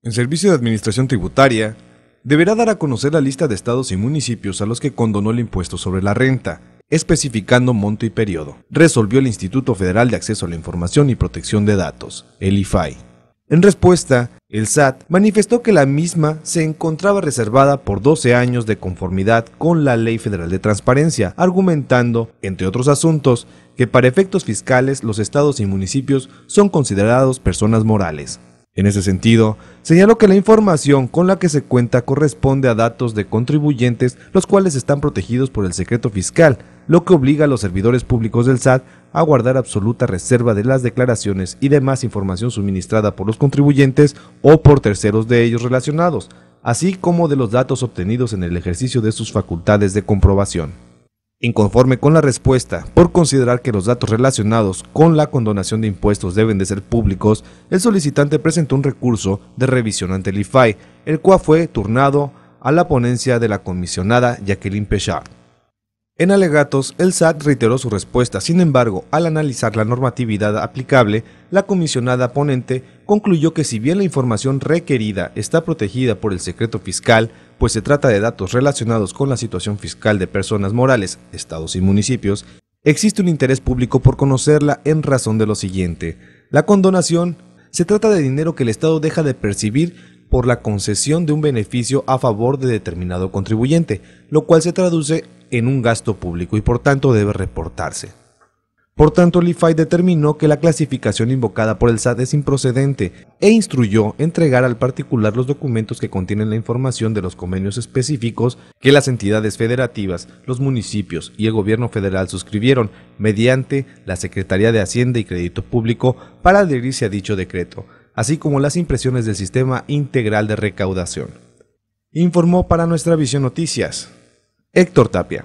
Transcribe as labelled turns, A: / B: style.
A: El Servicio de Administración Tributaria deberá dar a conocer la lista de estados y municipios a los que condonó el impuesto sobre la renta, especificando monto y periodo, resolvió el Instituto Federal de Acceso a la Información y Protección de Datos, el IFAI. En respuesta, el SAT manifestó que la misma se encontraba reservada por 12 años de conformidad con la Ley Federal de Transparencia, argumentando, entre otros asuntos, que para efectos fiscales los estados y municipios son considerados personas morales, en ese sentido, señaló que la información con la que se cuenta corresponde a datos de contribuyentes, los cuales están protegidos por el secreto fiscal, lo que obliga a los servidores públicos del SAT a guardar absoluta reserva de las declaraciones y demás información suministrada por los contribuyentes o por terceros de ellos relacionados, así como de los datos obtenidos en el ejercicio de sus facultades de comprobación inconforme con la respuesta por considerar que los datos relacionados con la condonación de impuestos deben de ser públicos, el solicitante presentó un recurso de revisión ante el IFAI, el cual fue turnado a la ponencia de la comisionada Jacqueline Pechard. En alegatos, el SAT reiteró su respuesta, sin embargo, al analizar la normatividad aplicable, la comisionada ponente concluyó que si bien la información requerida está protegida por el secreto fiscal, pues se trata de datos relacionados con la situación fiscal de personas morales, estados y municipios, existe un interés público por conocerla en razón de lo siguiente. La condonación se trata de dinero que el Estado deja de percibir por la concesión de un beneficio a favor de determinado contribuyente, lo cual se traduce en un gasto público y por tanto debe reportarse. Por tanto, el determinó que la clasificación invocada por el SAT es improcedente e instruyó entregar al particular los documentos que contienen la información de los convenios específicos que las entidades federativas, los municipios y el gobierno federal suscribieron mediante la Secretaría de Hacienda y Crédito Público para adherirse a dicho decreto, así como las impresiones del sistema integral de recaudación. Informó para nuestra visión noticias Héctor Tapia.